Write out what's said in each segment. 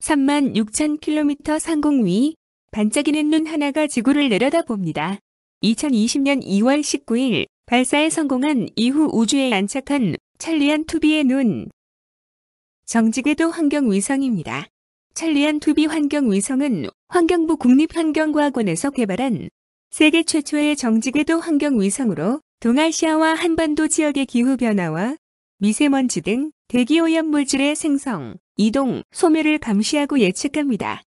3만 6천 킬로미터 상공 위 반짝이는 눈 하나가 지구를 내려다봅니다. 2020년 2월 19일 발사에 성공한 이후 우주에 안착한 찰리안 투비의 눈. 정직에도 환경위성입니다. 찰리안 투비 환경위성은 환경부 국립환경과학원에서 개발한 세계 최초의 정직에도 환경위성으로 동아시아와 한반도 지역의 기후변화와 미세먼지 등 대기오염 물질의 생성, 이동, 소멸을 감시하고 예측합니다.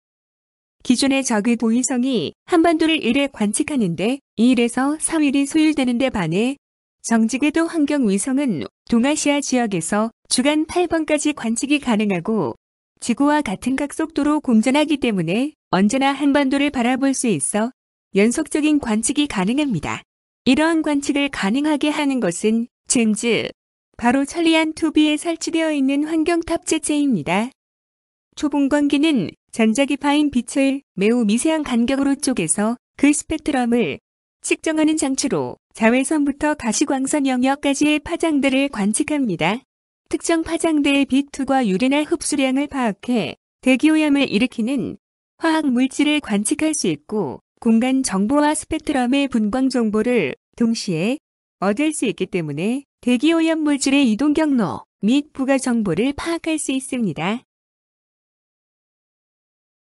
기존의 적의 고위성이 한반도를 1회 관측하는데 2일에서 3일이 소요되는 데 반해 정지궤도 환경위성은 동아시아 지역에서 주간 8번까지 관측이 가능하고 지구와 같은 각속도로 공전하기 때문에 언제나 한반도를 바라볼 수 있어 연속적인 관측이 가능합니다. 이러한 관측을 가능하게 하는 것은 젠즈 바로 천리안 투비에 설치되어 있는 환경탑 재체입니다 초분광기는 전자기파인 빛을 매우 미세한 간격으로 쪼개서 그 스펙트럼을 측정하는 장치로 자외선부터 가시광선 영역까지의 파장들을 관측합니다. 특정 파장대의 빛 투과 유리나 흡수량을 파악해 대기오염을 일으키는 화학 물질을 관측할 수 있고 공간 정보와 스펙트럼의 분광 정보를 동시에 얻을 수 있기 때문에 대기오염 물질의 이동 경로 및 부가 정보를 파악할 수 있습니다.